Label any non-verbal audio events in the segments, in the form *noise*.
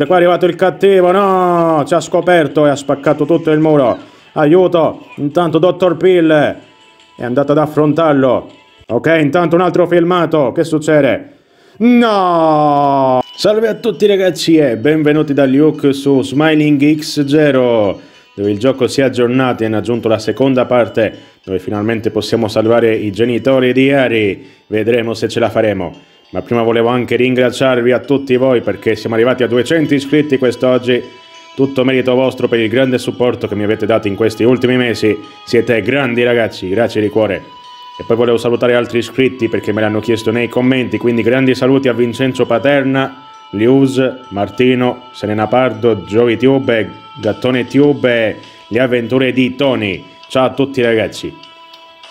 Di qua è arrivato il cattivo, no! Ci ha scoperto e ha spaccato tutto il muro. Aiuto! Intanto Dottor Pill è andato ad affrontarlo. Ok, intanto un altro filmato. Che succede? No! Salve a tutti ragazzi e benvenuti da Luke su Smiling X0 dove il gioco si è aggiornato e hanno aggiunto la seconda parte dove finalmente possiamo salvare i genitori di Ari. Vedremo se ce la faremo. Ma prima volevo anche ringraziarvi a tutti voi perché siamo arrivati a 200 iscritti quest'oggi. Tutto merito vostro per il grande supporto che mi avete dato in questi ultimi mesi. Siete grandi ragazzi, grazie di cuore. E poi volevo salutare altri iscritti perché me l'hanno chiesto nei commenti, quindi grandi saluti a Vincenzo Paterna, Lius, Martino, Serena Pardo, Giovi Tube, Gattone Tube e le avventure di Tony. Ciao a tutti ragazzi.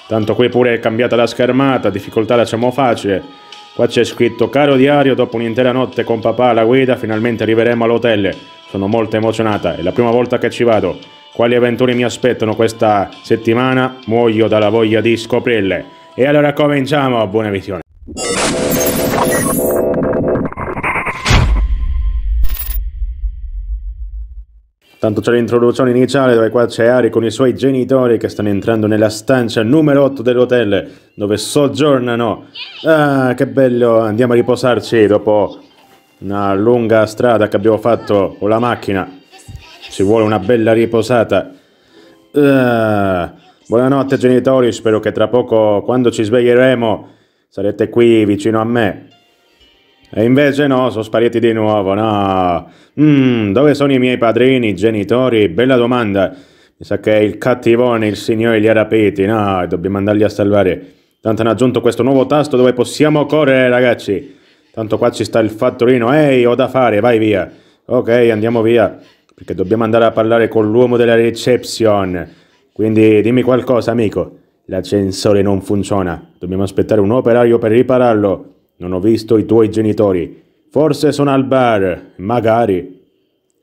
Tanto qui pure è cambiata la schermata, difficoltà la facile Qua c'è scritto, caro diario, dopo un'intera notte con papà alla guida, finalmente arriveremo all'hotel. Sono molto emozionata, è la prima volta che ci vado. Quali avventure mi aspettano questa settimana? Muoio dalla voglia di scoprirle. E allora cominciamo, buona visione. Tanto c'è l'introduzione iniziale dove qua c'è Ari con i suoi genitori che stanno entrando nella stanza numero 8 dell'hotel dove soggiornano. Ah, che bello, andiamo a riposarci dopo una lunga strada che abbiamo fatto con la macchina. Ci vuole una bella riposata. Ah, buonanotte genitori, spero che tra poco, quando ci sveglieremo, sarete qui vicino a me. E invece no, sono spariti di nuovo, no. Mm, dove sono i miei padrini, genitori? Bella domanda. Mi sa che il cattivone, il signore, li ha rapiti, no, dobbiamo andarli a salvare. Tanto hanno aggiunto questo nuovo tasto dove possiamo correre, ragazzi. Tanto qua ci sta il fattorino, ehi, ho da fare, vai via. Ok, andiamo via, perché dobbiamo andare a parlare con l'uomo della reception. Quindi dimmi qualcosa, amico. L'ascensore non funziona, dobbiamo aspettare un operaio per ripararlo. Non ho visto i tuoi genitori. Forse sono al bar, magari.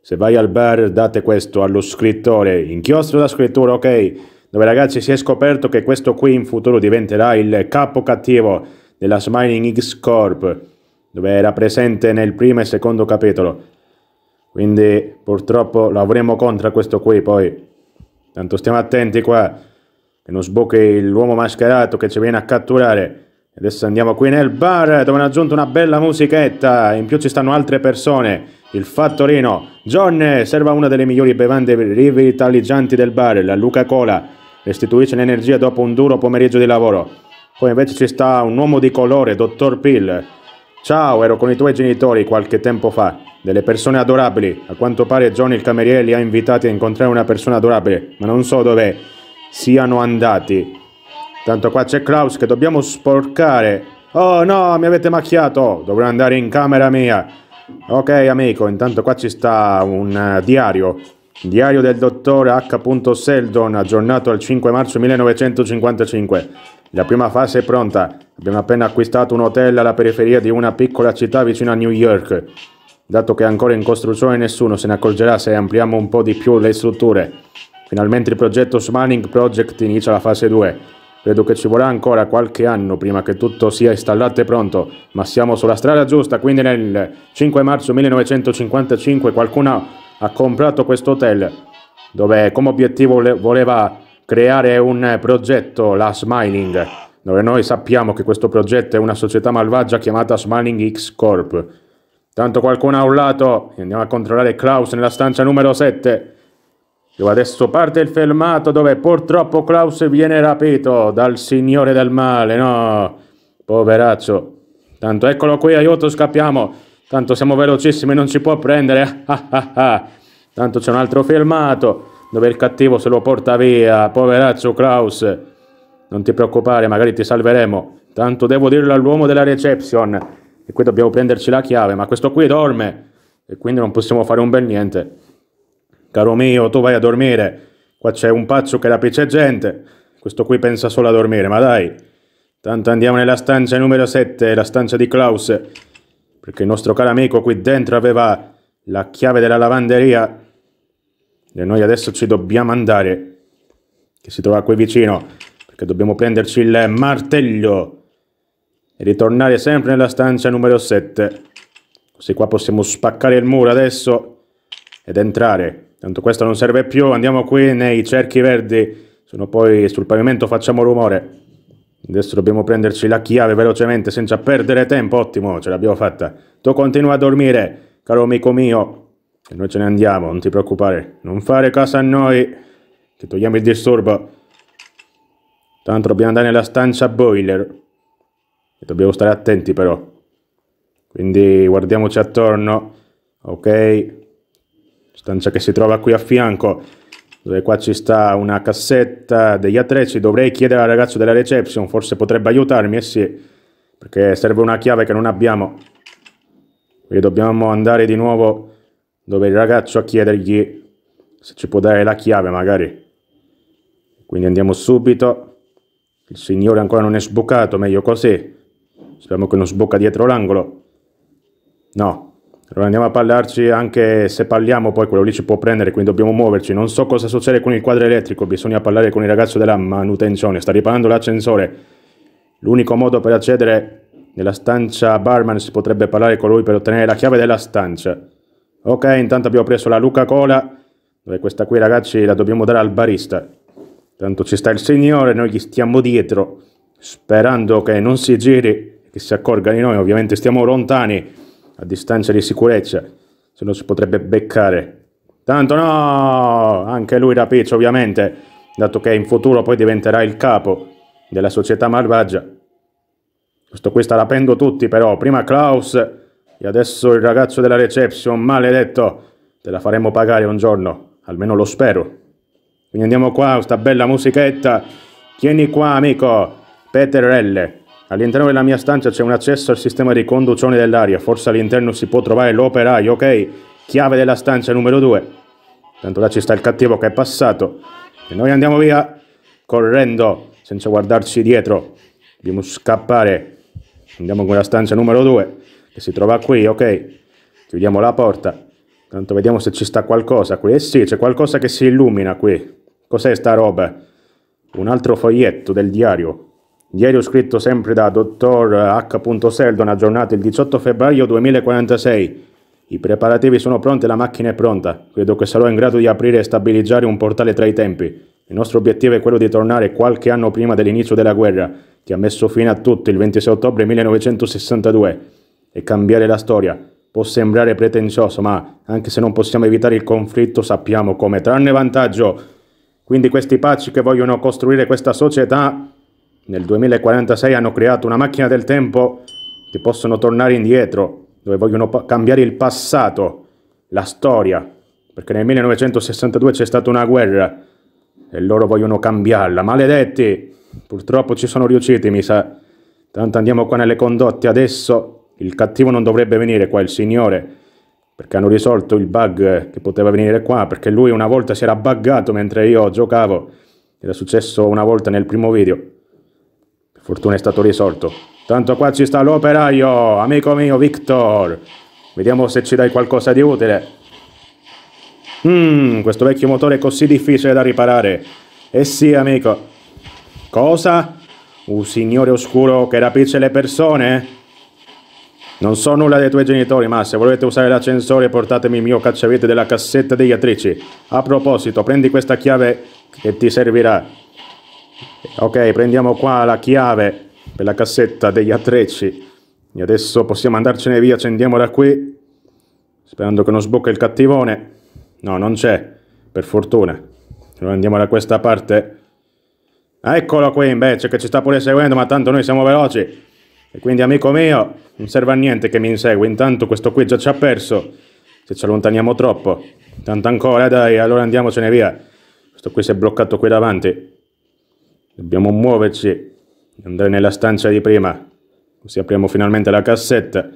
Se vai al bar date questo allo scrittore, inchiostro da scrittura, ok? Dove ragazzi si è scoperto che questo qui in futuro diventerà il capo cattivo della Smiling X Corp, dove era presente nel primo e secondo capitolo. Quindi purtroppo lo avremo contro questo qui poi. Tanto stiamo attenti qua, che non sbocchi l'uomo mascherato che ci viene a catturare. Adesso andiamo qui nel bar dove hanno aggiunto una bella musichetta, in più ci stanno altre persone, il fattorino. John serva una delle migliori bevande rivitalizzanti del bar, la Luca Cola, restituisce l'energia dopo un duro pomeriggio di lavoro. Poi invece ci sta un uomo di colore, Dottor Pill. Ciao, ero con i tuoi genitori qualche tempo fa, delle persone adorabili. A quanto pare John il cameriere li ha invitati a incontrare una persona adorabile, ma non so dove siano andati. Tanto qua c'è Klaus che dobbiamo sporcare. Oh no, mi avete macchiato. Dovrò andare in camera mia. Ok amico, intanto qua ci sta un uh, diario. Diario del dottor H. Seldon, aggiornato al 5 marzo 1955. La prima fase è pronta. Abbiamo appena acquistato un hotel alla periferia di una piccola città vicino a New York. Dato che è ancora in costruzione nessuno se ne accorgerà se ampliamo un po' di più le strutture. Finalmente il progetto Smiling Project inizia la fase 2. Credo che ci vorrà ancora qualche anno prima che tutto sia installato e pronto, ma siamo sulla strada giusta, quindi nel 5 marzo 1955 qualcuno ha comprato questo hotel dove come obiettivo voleva creare un progetto, la Smiling, dove noi sappiamo che questo progetto è una società malvagia chiamata Smiling X Corp. Tanto qualcuno ha urlato, andiamo a controllare Klaus nella stanza numero 7. Adesso parte il filmato dove purtroppo Klaus viene rapito dal signore del male, no? Poveraccio. Tanto eccolo qui, aiuto, scappiamo. Tanto siamo velocissimi, non ci può prendere. *laughs* Tanto c'è un altro filmato dove il cattivo se lo porta via. Poveraccio Klaus. Non ti preoccupare, magari ti salveremo. Tanto devo dirlo all'uomo della reception. E qui dobbiamo prenderci la chiave, ma questo qui dorme. E quindi non possiamo fare un bel niente. Caro mio, tu vai a dormire. Qua c'è un pazzo che rapisce gente. Questo qui pensa solo a dormire, ma dai. Tanto andiamo nella stanza numero 7, la stanza di Klaus. Perché il nostro caro amico qui dentro aveva la chiave della lavanderia. E noi adesso ci dobbiamo andare. Che si trova qui vicino. Perché dobbiamo prenderci il martello. E ritornare sempre nella stanza numero 7. Così qua possiamo spaccare il muro adesso. Ed entrare. Tanto questo non serve più, andiamo qui nei cerchi verdi, sono poi sul pavimento facciamo rumore. Adesso dobbiamo prenderci la chiave velocemente senza perdere tempo, ottimo, ce l'abbiamo fatta. Tu continua a dormire, caro amico mio, e noi ce ne andiamo, non ti preoccupare. Non fare casa a noi, che togliamo il disturbo. Tanto dobbiamo andare nella stanza boiler. E dobbiamo stare attenti però. Quindi guardiamoci attorno, ok? stanza che si trova qui a fianco dove qua ci sta una cassetta degli attrezzi, dovrei chiedere al ragazzo della reception, forse potrebbe aiutarmi, eh sì, perché serve una chiave che non abbiamo. Quindi dobbiamo andare di nuovo dove il ragazzo a chiedergli se ci può dare la chiave magari. Quindi andiamo subito, il signore ancora non è sbucato, meglio così. Speriamo che non sbocca dietro l'angolo. No, allora andiamo a parlarci anche se parliamo, poi quello lì ci può prendere, quindi dobbiamo muoverci. Non so cosa succede con il quadro elettrico, bisogna parlare con il ragazzo della manutenzione. Sta riparando l'ascensore. L'unico modo per accedere nella stanza barman si potrebbe parlare con lui per ottenere la chiave della stanza. Ok, intanto abbiamo preso la Luca Cola, dove questa qui ragazzi la dobbiamo dare al barista. Tanto ci sta il signore, noi gli stiamo dietro, sperando che non si giri, che si accorga di noi, ovviamente stiamo lontani a distanza di sicurezza, se no si potrebbe beccare. Tanto no! Anche lui da ovviamente, dato che in futuro poi diventerà il capo della società malvagia. Questo qui sta rapendo tutti però, prima Klaus e adesso il ragazzo della reception, maledetto, te la faremo pagare un giorno, almeno lo spero. Quindi andiamo qua, sta bella musichetta, tieni qua amico, Peter Peterelle. All'interno della mia stanza c'è un accesso al sistema di conduzione dell'aria, forse all'interno si può trovare l'operaio, ok? Chiave della stanza numero 2. Tanto là ci sta il cattivo che è passato. E noi andiamo via correndo, senza guardarci dietro. Dobbiamo scappare. Andiamo con la stanza numero 2, che si trova qui, ok? Chiudiamo la porta. Tanto vediamo se ci sta qualcosa qui. Eh sì, c'è qualcosa che si illumina qui. Cos'è sta roba? Un altro foglietto del diario. Diario scritto sempre da dottor H. Seldon, aggiornato il 18 febbraio 2046. I preparativi sono pronti, e la macchina è pronta. Credo che sarò in grado di aprire e stabilizzare un portale tra i tempi. Il nostro obiettivo è quello di tornare qualche anno prima dell'inizio della guerra, che ha messo fine a tutto il 26 ottobre 1962, e cambiare la storia. Può sembrare pretenzioso, ma anche se non possiamo evitare il conflitto, sappiamo come trarne vantaggio. Quindi questi pazzi che vogliono costruire questa società nel 2046 hanno creato una macchina del tempo che possono tornare indietro, dove vogliono cambiare il passato, la storia, perché nel 1962 c'è stata una guerra e loro vogliono cambiarla. Maledetti! Purtroppo ci sono riusciti, mi sa. Tanto andiamo qua nelle condotte adesso. Il cattivo non dovrebbe venire qua, il signore, perché hanno risolto il bug che poteva venire qua, perché lui una volta si era buggato mentre io giocavo. Era successo una volta nel primo video. Fortuna è stato risolto. Tanto qua ci sta l'operaio, amico mio Victor. Vediamo se ci dai qualcosa di utile. Mmm, questo vecchio motore è così difficile da riparare. Eh sì, amico. Cosa? Un signore oscuro che rapisce le persone? Non so nulla dei tuoi genitori, ma se volete usare l'ascensore portatemi il mio cacciavite della cassetta degli attrici. A proposito, prendi questa chiave che ti servirà ok prendiamo qua la chiave per la cassetta degli attrezzi e adesso possiamo andarcene via accendiamo da qui sperando che non sbocca il cattivone no non c'è per fortuna allora andiamo da questa parte eccolo qui invece che ci sta pure seguendo ma tanto noi siamo veloci e quindi amico mio non serve a niente che mi insegui intanto questo qui già ci ha perso se ci allontaniamo troppo tanto ancora dai allora andiamocene via questo qui si è bloccato qui davanti Dobbiamo muoverci, andare nella stanza di prima, così apriamo finalmente la cassetta.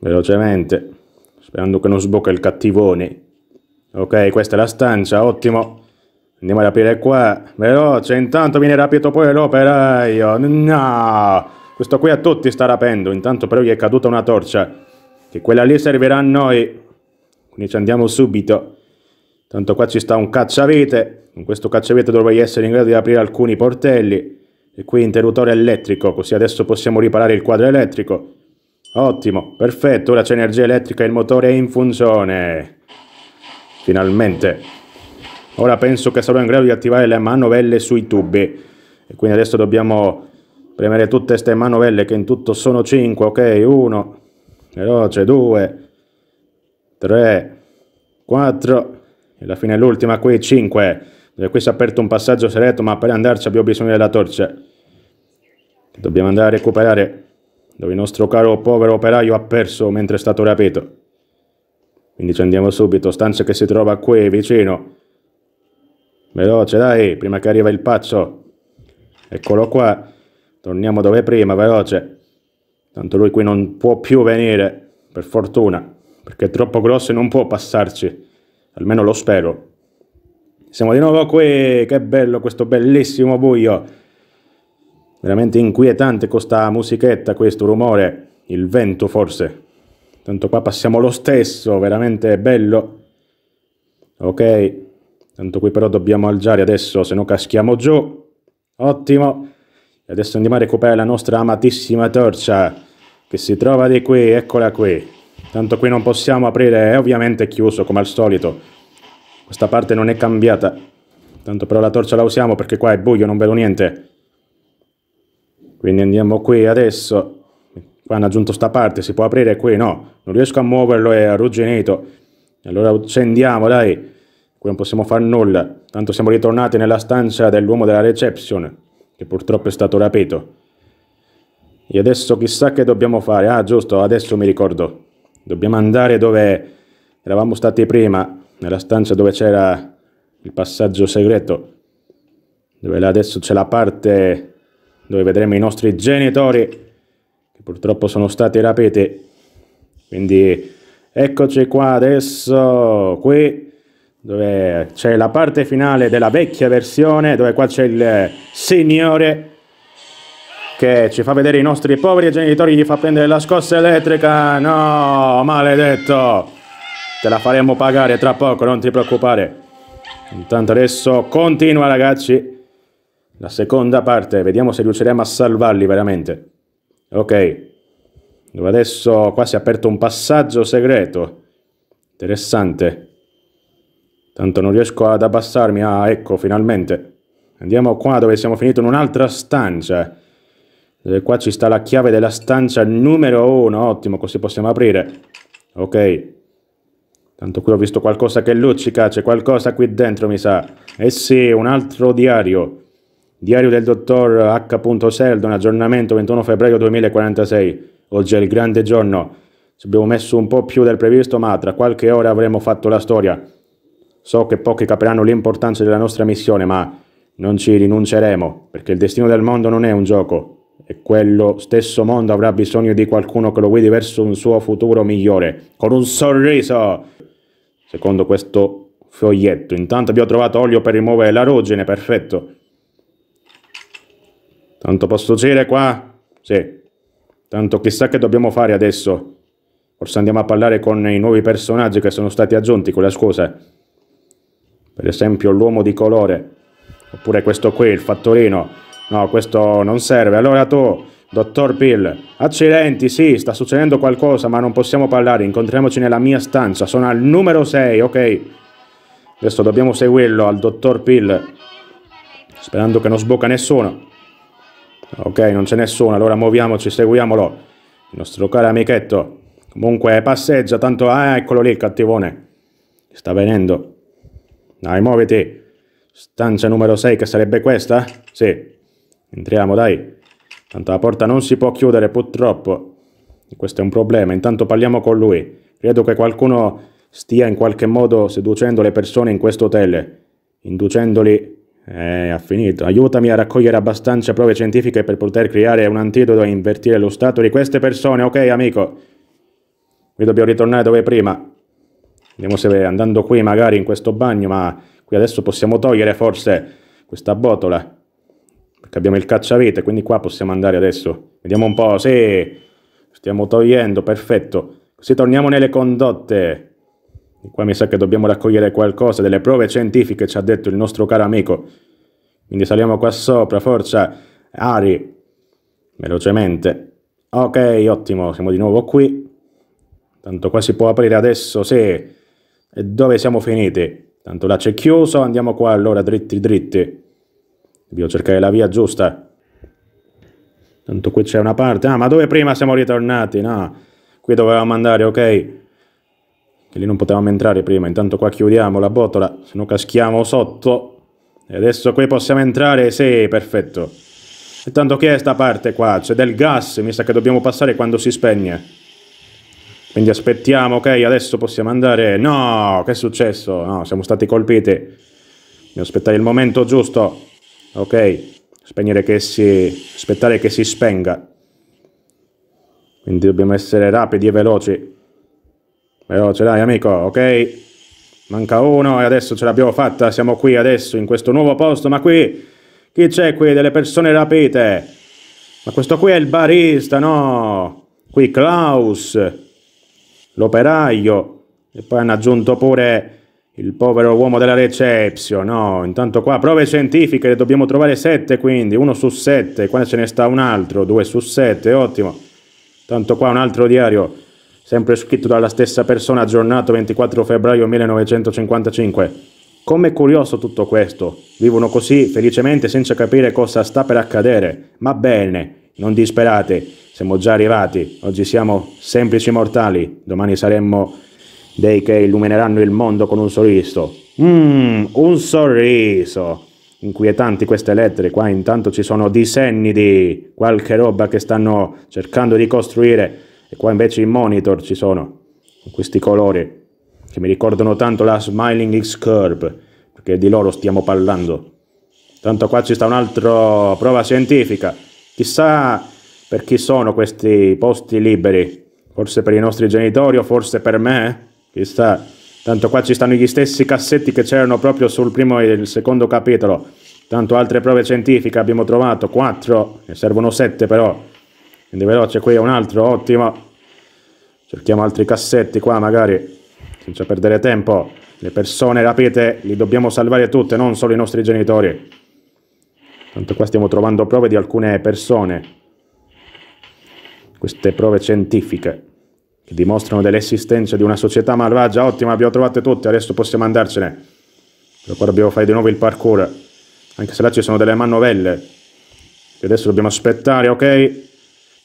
Velocemente, sperando che non sbocca il cattivone. Ok, questa è la stanza, ottimo. Andiamo ad aprire qua, veloce, intanto viene rapito poi l'operaio. No! Questo qui a tutti sta rapendo, intanto però gli è caduta una torcia. Che quella lì servirà a noi. Quindi ci andiamo subito. Tanto qua ci sta un cacciavite. Con questo cacciavite dovrei essere in grado di aprire alcuni portelli. E qui interruttore elettrico, così adesso possiamo riparare il quadro elettrico. Ottimo, perfetto, ora c'è energia elettrica e il motore è in funzione. Finalmente. Ora penso che sarò in grado di attivare le manovelle sui tubi. E quindi adesso dobbiamo premere tutte queste manovelle che in tutto sono 5, ok? 1, veloce, 2, 3, 4 e alla fine l'ultima qui 5. Eh, qui si è aperto un passaggio segreto ma per andarci abbiamo bisogno della torcia dobbiamo andare a recuperare dove il nostro caro povero operaio ha perso mentre è stato rapito quindi ci andiamo subito stanza che si trova qui vicino veloce dai prima che arriva il pazzo eccolo qua torniamo dove prima veloce tanto lui qui non può più venire per fortuna perché è troppo grosso e non può passarci almeno lo spero siamo di nuovo qui, che bello questo bellissimo buio. Veramente inquietante questa musichetta, questo rumore, il vento forse. Tanto qua passiamo lo stesso, veramente bello. Ok, tanto qui però dobbiamo alzare adesso, se no caschiamo giù. Ottimo. E adesso andiamo a recuperare la nostra amatissima torcia, che si trova di qui, eccola qui. Tanto qui non possiamo aprire, è ovviamente chiuso come al solito questa parte non è cambiata. Tanto però la torcia la usiamo perché qua è buio, non vedo niente. Quindi andiamo qui adesso. Qua hanno aggiunto sta parte, si può aprire qui? No, non riesco a muoverlo, è arrugginito. Allora accendiamo, dai. Qui non possiamo fare nulla. Tanto siamo ritornati nella stanza dell'uomo della reception, che purtroppo è stato rapito. E adesso chissà che dobbiamo fare. Ah, giusto, adesso mi ricordo. Dobbiamo andare dove eravamo stati prima nella stanza dove c'era il passaggio segreto, dove là adesso c'è la parte dove vedremo i nostri genitori che purtroppo sono stati rapiti. Quindi eccoci qua adesso, qui dove c'è la parte finale della vecchia versione, dove qua c'è il signore che ci fa vedere i nostri poveri genitori, gli fa prendere la scossa elettrica, no, maledetto! Te la faremo pagare tra poco, non ti preoccupare. Intanto adesso continua, ragazzi. La seconda parte, vediamo se riusciremo a salvarli veramente. Ok. Dove adesso qua si è aperto un passaggio segreto. Interessante. Tanto non riesco ad abbassarmi. Ah, ecco, finalmente. Andiamo qua dove siamo finiti in un'altra stanza. E qua ci sta la chiave della stanza numero uno. Ottimo, così possiamo aprire. Ok. Tanto qui ho visto qualcosa che luccica, c'è qualcosa qui dentro mi sa. Eh sì, un altro diario. Diario del dottor H. Seldon, aggiornamento 21 febbraio 2046. Oggi è il grande giorno. Ci abbiamo messo un po' più del previsto, ma tra qualche ora avremo fatto la storia. So che pochi capiranno l'importanza della nostra missione, ma non ci rinunceremo, perché il destino del mondo non è un gioco, e quello stesso mondo avrà bisogno di qualcuno che lo guidi verso un suo futuro migliore. Con un sorriso! Secondo questo foglietto. Intanto abbiamo trovato olio per rimuovere la ruggine, perfetto. Tanto posso uscire qua? Sì. Tanto chissà che dobbiamo fare adesso. Forse andiamo a parlare con i nuovi personaggi che sono stati aggiunti con la scusa. Per esempio l'uomo di colore. Oppure questo qui, il fattorino. No, questo non serve. Allora tu Dottor Pill, accidenti, sì, sta succedendo qualcosa, ma non possiamo parlare, incontriamoci nella mia stanza, sono al numero 6, ok? Adesso dobbiamo seguirlo al dottor Pill, sperando che non sbocca nessuno. Ok, non c'è nessuno, allora muoviamoci, seguiamolo, il nostro caro amichetto. Comunque, passeggia, tanto... Ah, eccolo lì il cattivone, sta venendo. Dai, muoviti. Stanza numero 6, che sarebbe questa? Sì, entriamo, dai. Tanto la porta non si può chiudere purtroppo. E questo è un problema. Intanto parliamo con lui. Credo che qualcuno stia in qualche modo seducendo le persone in questo hotel, inducendoli... Eh, ha finito. Aiutami a raccogliere abbastanza prove scientifiche per poter creare un antidoto e invertire lo stato di queste persone, ok amico? Qui dobbiamo ritornare dove prima. Vediamo se andando qui magari in questo bagno, ma qui adesso possiamo togliere forse questa botola perché abbiamo il cacciavite, quindi qua possiamo andare adesso. Vediamo un po', sì, stiamo togliendo, perfetto. Così torniamo nelle condotte. qua mi sa che dobbiamo raccogliere qualcosa, delle prove scientifiche, ci ha detto il nostro caro amico. Quindi saliamo qua sopra, forza, Ari, velocemente. Ok, ottimo, siamo di nuovo qui. Tanto qua si può aprire adesso, sì. E dove siamo finiti? Tanto là c'è chiuso, andiamo qua allora dritti dritti. Dobbiamo cercare la via giusta. Tanto qui c'è una parte. Ah, ma dove prima siamo ritornati? No, qui dovevamo andare, ok. Che lì non potevamo entrare prima. Intanto qua chiudiamo la botola, se no caschiamo sotto. E adesso qui possiamo entrare, sì, perfetto. E tanto che è sta parte qua? C'è del gas, mi sa che dobbiamo passare quando si spegne. Quindi aspettiamo, ok, adesso possiamo andare... No, che è successo? No, siamo stati colpiti. Dobbiamo aspettare il momento giusto ok spegnere che si aspettare che si spenga quindi dobbiamo essere rapidi e veloci veloce dai amico ok manca uno e adesso ce l'abbiamo fatta siamo qui adesso in questo nuovo posto ma qui chi c'è qui delle persone rapite ma questo qui è il barista no qui Klaus l'operaio e poi hanno aggiunto pure il povero uomo della reception, no, intanto qua prove scientifiche, le dobbiamo trovare 7 quindi, 1 su 7, qua ce ne sta un altro, 2 su 7, ottimo. Tanto qua un altro diario, sempre scritto dalla stessa persona, aggiornato 24 febbraio 1955. Com'è curioso tutto questo, vivono così felicemente senza capire cosa sta per accadere, ma bene, non disperate, siamo già arrivati, oggi siamo semplici mortali, domani saremmo dei che illumineranno il mondo con un sorriso. Mmm, un sorriso! Inquietanti queste lettere, qua intanto ci sono disegni di qualche roba che stanno cercando di costruire e qua invece i monitor ci sono, con questi colori che mi ricordano tanto la Smiling X-Curve, perché di loro stiamo parlando. Tanto qua ci sta un'altra prova scientifica, chissà per chi sono questi posti liberi, forse per i nostri genitori o forse per me? Chissà, tanto qua ci stanno gli stessi cassetti che c'erano proprio sul primo e il secondo capitolo. Tanto altre prove scientifiche abbiamo trovato, quattro, ne servono sette però. Quindi veloce, qui è un altro, ottimo. Cerchiamo altri cassetti qua magari, senza perdere tempo. Le persone rapite li dobbiamo salvare tutte, non solo i nostri genitori. Tanto qua stiamo trovando prove di alcune persone. Queste prove scientifiche che dimostrano dell'esistenza di una società malvagia. Ottima, abbiamo trovato tutti, adesso possiamo andarcene. Però qua dobbiamo fare di nuovo il parkour, anche se là ci sono delle manovelle. Che adesso dobbiamo aspettare, ok?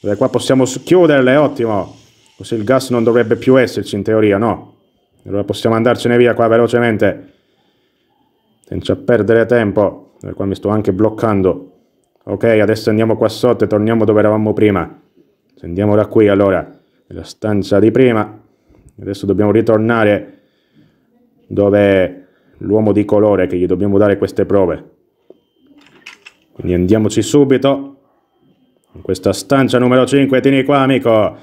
Dai, qua possiamo chiuderle, ottimo. Così il gas non dovrebbe più esserci in teoria, no? Allora possiamo andarcene via qua velocemente. Senza perdere tempo. Dai, eh, qua mi sto anche bloccando. Ok, adesso andiamo qua sotto e torniamo dove eravamo prima. Andiamo da qui allora nella stanza di prima. Adesso dobbiamo ritornare dove l'uomo di colore che gli dobbiamo dare queste prove. Quindi andiamoci subito in questa stanza numero 5. Tieni qua, amico.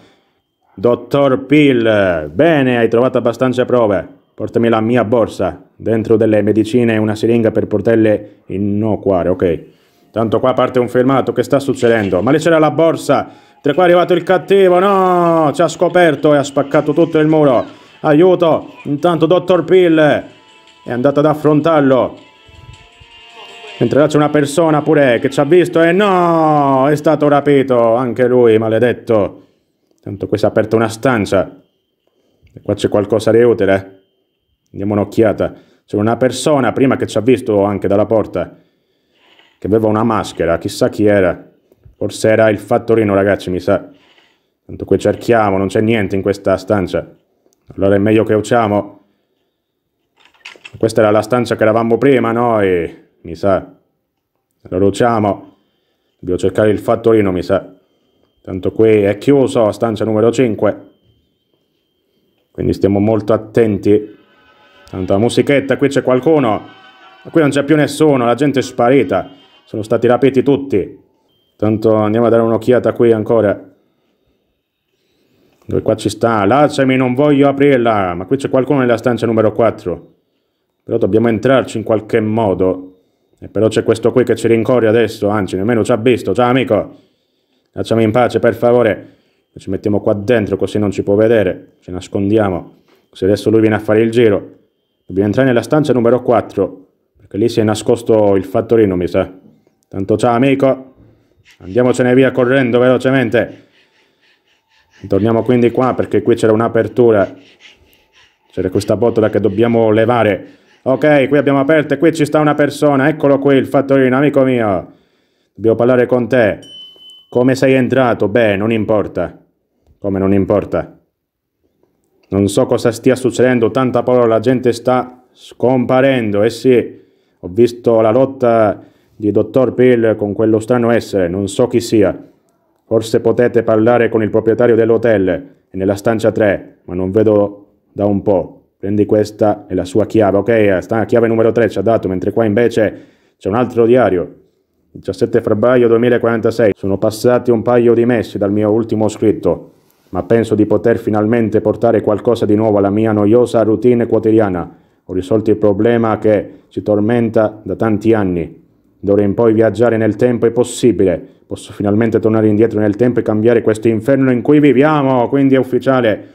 Dottor Pill, bene, hai trovato abbastanza prove. Portami la mia borsa, dentro delle medicine e una siringa per portarle in no cuore, ok. Tanto qua parte un filmato, che sta succedendo? Ma lì c'era la borsa! Di qua è arrivato il cattivo, no! Ci ha scoperto e ha spaccato tutto il muro. Aiuto! Intanto Dottor Pill è andato ad affrontarlo. Mentre là c'è una persona pure che ci ha visto e no! È stato rapito anche lui, maledetto. Tanto qui si è aperta una stanza. E qua c'è qualcosa di utile. Diamo un'occhiata. C'è una persona prima che ci ha visto anche dalla porta. Che aveva una maschera, chissà chi era. Forse era il fattorino, ragazzi, mi sa. Tanto qui cerchiamo, non c'è niente in questa stanza. Allora è meglio che usciamo. Questa era la stanza che eravamo prima noi, mi sa. Allora usciamo. Dobbiamo cercare il fattorino, mi sa. Tanto qui è chiuso, stanza numero 5. Quindi stiamo molto attenti. Tanto la musichetta, qui c'è qualcuno. Ma qui non c'è più nessuno, la gente è sparita. Sono stati rapiti tutti. Tanto andiamo a dare un'occhiata qui ancora. Dove qua ci sta. Lasciami, non voglio aprirla. Ma qui c'è qualcuno nella stanza numero 4. Però dobbiamo entrarci in qualche modo. E però c'è questo qui che ci rincorre adesso. Anzi, nemmeno ci ha visto. Ciao, amico. Lasciami in pace, per favore. Ci mettiamo qua dentro così non ci può vedere. Ci nascondiamo. Così adesso lui viene a fare il giro. Dobbiamo entrare nella stanza numero 4. Perché lì si è nascosto il fattorino, mi sa. Tanto ciao, amico. Andiamocene via correndo velocemente. Torniamo quindi qua perché qui c'era un'apertura. C'era questa botola che dobbiamo levare. Ok, qui abbiamo aperto e qui ci sta una persona. Eccolo qui, il fattorino, amico mio. Dobbiamo parlare con te. Come sei entrato? Beh, non importa. Come non importa? Non so cosa stia succedendo, tanta paura, la gente sta scomparendo. Eh sì, ho visto la lotta di dottor Pale con quello strano essere, non so chi sia. Forse potete parlare con il proprietario dell'hotel, è nella stanza 3, ma non vedo da un po'. Prendi questa e la sua chiave, ok? Eh, sta chiave numero 3 ci ha dato, mentre qua invece c'è un altro diario. 17 febbraio 2046. Sono passati un paio di mesi dal mio ultimo scritto, ma penso di poter finalmente portare qualcosa di nuovo alla mia noiosa routine quotidiana. Ho risolto il problema che ci tormenta da tanti anni. D'ora in poi viaggiare nel tempo è possibile. Posso finalmente tornare indietro nel tempo e cambiare questo inferno in cui viviamo. Quindi è ufficiale.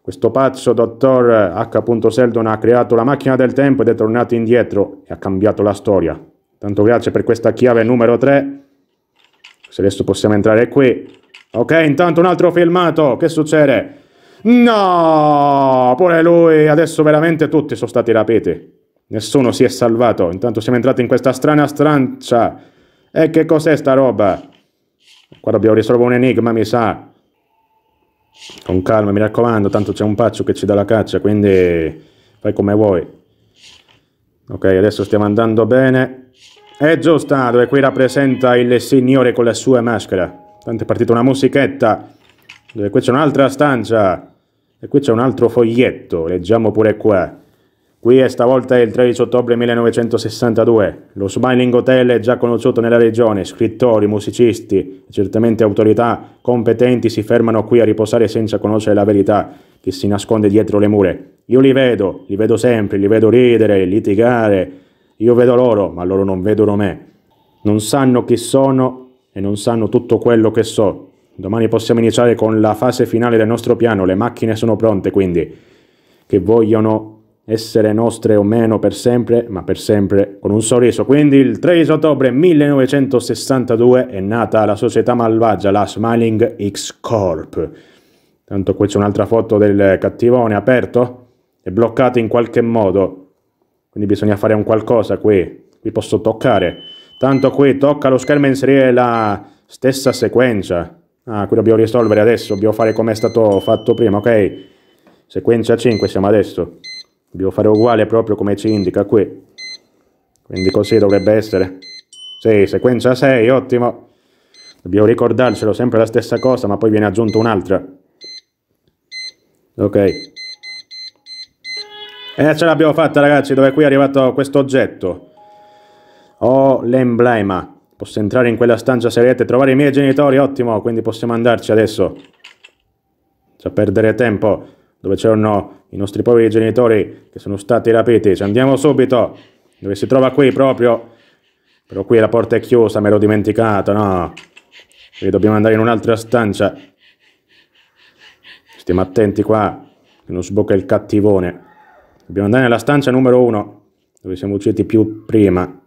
Questo pazzo dottor H. Seldon ha creato la macchina del tempo ed è tornato indietro e ha cambiato la storia. Tanto grazie per questa chiave numero 3. Se adesso possiamo entrare qui. Ok, intanto un altro filmato. Che succede? No! Pure lui. Adesso veramente tutti sono stati rapiti. Nessuno si è salvato. Intanto siamo entrati in questa strana strancia. E che cos'è sta roba? Qua dobbiamo risolvere un enigma, mi sa. Con calma, mi raccomando, tanto c'è un paccio che ci dà la caccia, quindi fai come vuoi. Ok, adesso stiamo andando bene. È giusto, dove qui rappresenta il signore con la sua maschera. Tanto è partita una musichetta. Dove qui c'è un'altra stanza. E qui c'è un altro foglietto, leggiamo pure qua. Qui e stavolta è il 13 ottobre 1962. Lo Smiling Hotel è già conosciuto nella regione, scrittori, musicisti e certamente autorità competenti si fermano qui a riposare senza conoscere la verità che si nasconde dietro le mura. Io li vedo, li vedo sempre, li vedo ridere, litigare. Io vedo loro, ma loro non vedono me. Non sanno chi sono e non sanno tutto quello che so. Domani possiamo iniziare con la fase finale del nostro piano, le macchine sono pronte quindi, che vogliono essere nostre o meno per sempre, ma per sempre con un sorriso. Quindi il 13 ottobre 1962 è nata la società malvagia, la Smiling X Corp. Tanto qui c'è un'altra foto del cattivone aperto e bloccato in qualche modo. Quindi bisogna fare un qualcosa qui. Qui posso toccare. Tanto qui tocca lo schermo e inserire la stessa sequenza. Ah, qui dobbiamo risolvere adesso, dobbiamo fare come è stato fatto prima, ok? Sequenza 5 siamo adesso devo fare uguale proprio come ci indica qui quindi così dovrebbe essere sì, sequenza 6, ottimo dobbiamo ricordarcelo sempre la stessa cosa ma poi viene aggiunta un'altra ok e ce l'abbiamo fatta ragazzi dove qui è arrivato questo oggetto ho l'emblema posso entrare in quella stanza se volete trovare i miei genitori ottimo quindi possiamo andarci adesso senza perdere tempo dove c'erano i nostri poveri genitori che sono stati rapiti, ci andiamo subito, dove si trova qui proprio, però qui la porta è chiusa, me l'ho dimenticato, no, qui dobbiamo andare in un'altra stanza, stiamo attenti qua, che non sbocca il cattivone, dobbiamo andare nella stanza numero uno, dove siamo usciti più prima,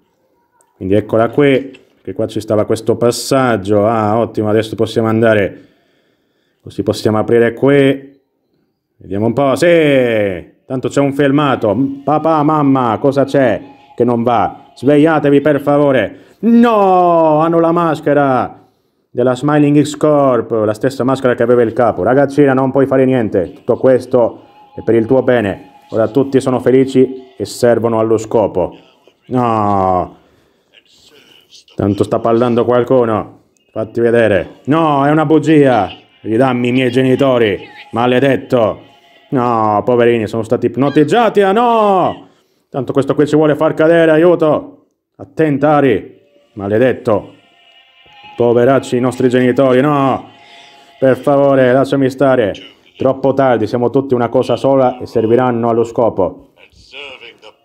quindi eccola qui, che qua ci stava questo passaggio, ah ottimo, adesso possiamo andare, così possiamo aprire qui, Vediamo un po', sì, tanto c'è un filmato. Papà, mamma, cosa c'è che non va? Svegliatevi per favore. No, hanno la maschera della Smiling X Corp, la stessa maschera che aveva il capo. Ragazzina, non puoi fare niente, tutto questo è per il tuo bene. Ora tutti sono felici e servono allo scopo. No, tanto sta parlando qualcuno. Fatti vedere. No, è una bugia. Ridammi i miei genitori. Maledetto. No, poverini, sono stati ipnotizzati, ah no! Tanto questo qui ci vuole far cadere, aiuto! Attenta, Ari! Maledetto! Poveracci i nostri genitori, no! Per favore, lasciami stare! Troppo tardi, siamo tutti una cosa sola e serviranno allo scopo.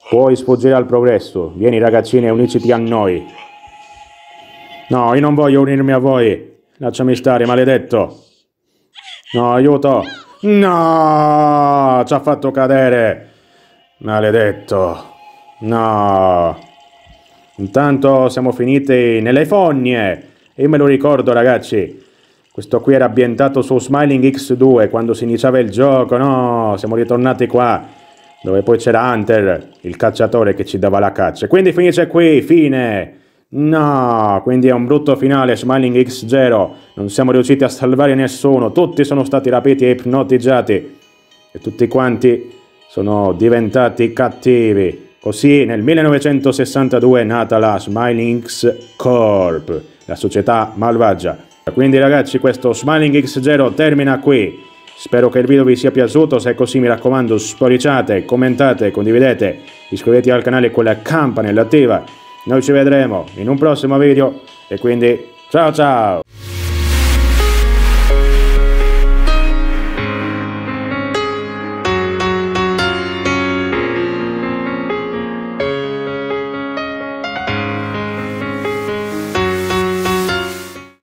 Puoi sfuggire al progresso. Vieni ragazzini e uniciti a noi. No, io non voglio unirmi a voi. Lasciami stare, maledetto. No, aiuto. No, ci ha fatto cadere. Maledetto. No. Intanto siamo finiti nelle fogne. Io me lo ricordo, ragazzi. Questo qui era ambientato su Smiling X2 quando si iniziava il gioco. No, siamo ritornati qua. Dove poi c'era Hunter, il cacciatore che ci dava la caccia. Quindi finisce qui, fine. No, quindi è un brutto finale, Smiling X0. Non siamo riusciti a salvare nessuno, tutti sono stati rapiti e ipnotizzati. E tutti quanti sono diventati cattivi. Così nel 1962 è nata la Smiling X Corp, la società malvagia. Quindi ragazzi questo Smiling X0 termina qui. Spero che il video vi sia piaciuto, se è così mi raccomando sporiciate, commentate, condividete, iscrivetevi al canale con la campanella attiva noi ci vedremo in un prossimo video e quindi ciao ciao!